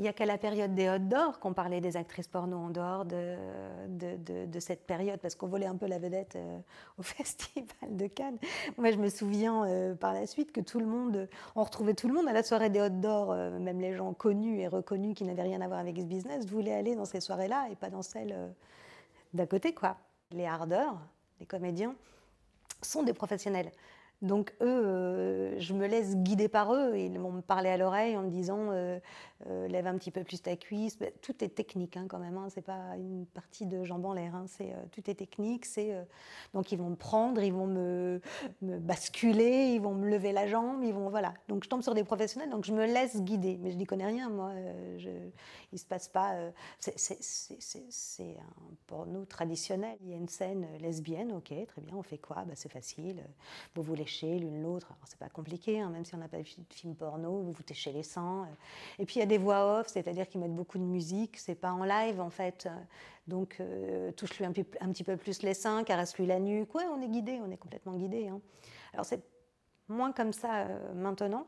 Il n'y a qu'à la période des Hot d'or qu'on parlait des actrices porno en dehors de, cette période, parce qu'on volait un peu la vedette euh, au Festival de Cannes. Moi, je me souviens euh, par la suite que tout le monde, on retrouvait tout le monde à la soirée des Hot d'or, euh, même les gens connus et reconnus qui n'avaient rien à voir avec ce business voulaient aller dans ces soirées-là et pas dans celles d'à côté, quoi. Les hardeurs, les comédiens, sont des professionnels. Donc eux, euh, je me laisse guider par eux. Ils m'ont parlé à l'oreille en me disant euh, euh, lève un petit peu plus ta cuisse. Ben, tout est technique hein, quand même. ce hein. C'est pas une partie de jambes en l'air. Hein. C'est tout est technique. C'est donc ils vont me prendre, ils vont me, basculer, ils vont me lever la jambe, ils vont voilà. Donc je tombe sur des professionnels. Donc je me laisse guider, mais je n'y connais rien moi. Je, il se passe pas. c'est un porno traditionnel. Il y a une scène lesbienne. Ok, très bien. On fait quoi ben, c'est facile. Vous voulez l'une l'autre. Alors c'est pas compliqué, hein, même si on n'a pas vu de film porno, vous vous téchez les seins, euh. Et puis il y a des voix off, c'est-à-dire qu'ils mettent beaucoup de musique, c'est pas en live en fait. Euh. Donc euh, touche-lui un, un, petit peu plus les seins, caresse-lui la nuque. Ouais, on est guidé, on est complètement guidé. Hein. Alors c'est moins comme ça maintenant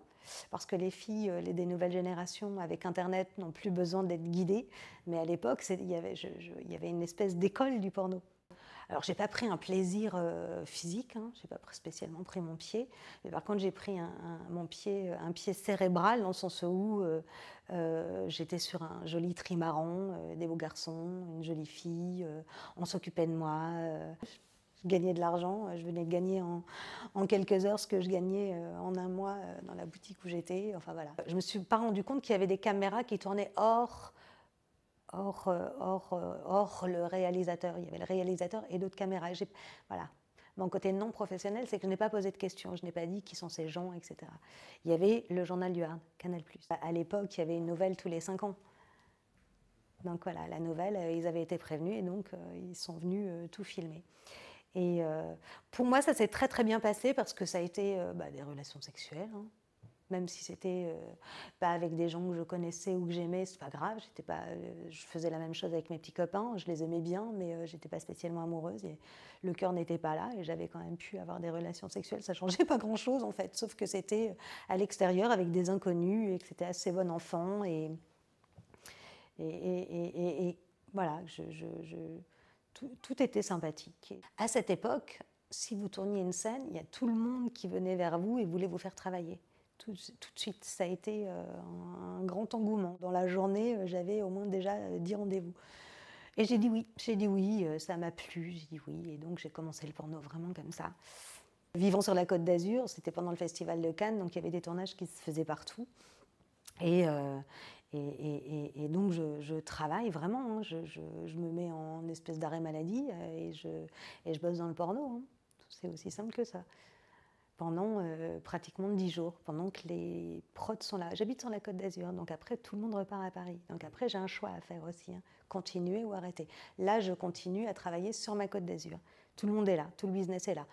parce que les filles les, des nouvelles générations avec Internet n'ont plus besoin d'être guidées, mais à l'époque, il y avait une espèce d'école du porno. Alors, j'ai pas pris un plaisir euh, physique, hein, j'ai pas spécialement pris mon pied, mais par contre, j'ai pris un, mon pied, euh, un pied cérébral dans le sens où euh, j'étais sur un joli trimaran, des beaux garçons, une jolie fille, on s'occupait de moi. je gagnais de l'argent, je venais de gagner en, en, quelques heures ce que je gagnais en un mois dans la boutique où j'étais. Enfin voilà. Je me suis pas rendu compte qu'il y avait des caméras qui tournaient hors hors, euh, euh, hors, le réalisateur. Il y avait le réalisateur et d'autres caméras. Voilà. Mon côté non professionnel, c'est que je n'ai pas posé de questions, je n'ai pas dit qui sont ces gens, etc. Il y avait le journal du Hard, Canal+. À l'époque, il y avait une nouvelle tous les cinq ans. Donc voilà, la nouvelle, euh, ils avaient été prévenus et donc ils sont venus tout filmer. Et pour moi, ça s'est très très bien passé parce que ça a été bah, des relations sexuelles, hein même si c'était euh, pas avec des gens que je connaissais ou que j'aimais, c'est pas grave. J'étais pas, euh, je faisais la même chose avec mes petits copains, je les aimais bien, mais je euh, j'étais pas spécialement amoureuse et le cœur n'était pas là et j'avais quand même pu avoir des relations sexuelles. Ça changeait pas grand chose en fait, sauf que c'était à l'extérieur avec des inconnus et que c'était assez bon enfant et et, et, voilà, je, tout, tout était sympathique. À cette époque, si vous tourniez une scène, il y a tout le monde qui venait vers vous et voulait vous faire travailler tout, de suite. Ça a été euh, un grand engouement. Dans la journée, euh, j'avais au moins déjà 10 euh, rendez-vous. Et j'ai dit oui, j'ai dit oui, ça m'a plu, j'ai dit oui, et donc j'ai commencé le porno vraiment comme ça. Vivant sur la Côte d'Azur, c'était pendant le Festival de Cannes, donc il y avait des tournages qui se faisaient partout. Et, et, donc je, travaille vraiment, hein. je, me mets en espèce d'arrêt maladie et je, bosse dans le porno. Hein. C'est aussi simple que ça pendant euh, pratiquement 10 jours, pendant que les prods sont là. J'habite sur la côte d'Azur, donc après tout le monde repart à Paris. Donc après j'ai un choix à faire aussi, hein. continuer ou arrêter. Là je continue à travailler sur ma côte d'Azur. Tout le monde est là, tout le business est là.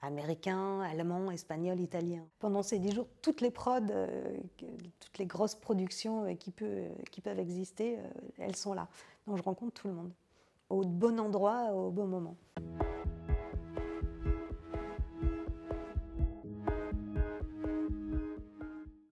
américain, allemand, espagnol, italien. Pendant ces 10 jours, toutes les prods, euh, toutes les grosses productions euh, qui, peuvent exister, elles sont là. Donc je rencontre tout le monde, au bon endroit, au bon moment.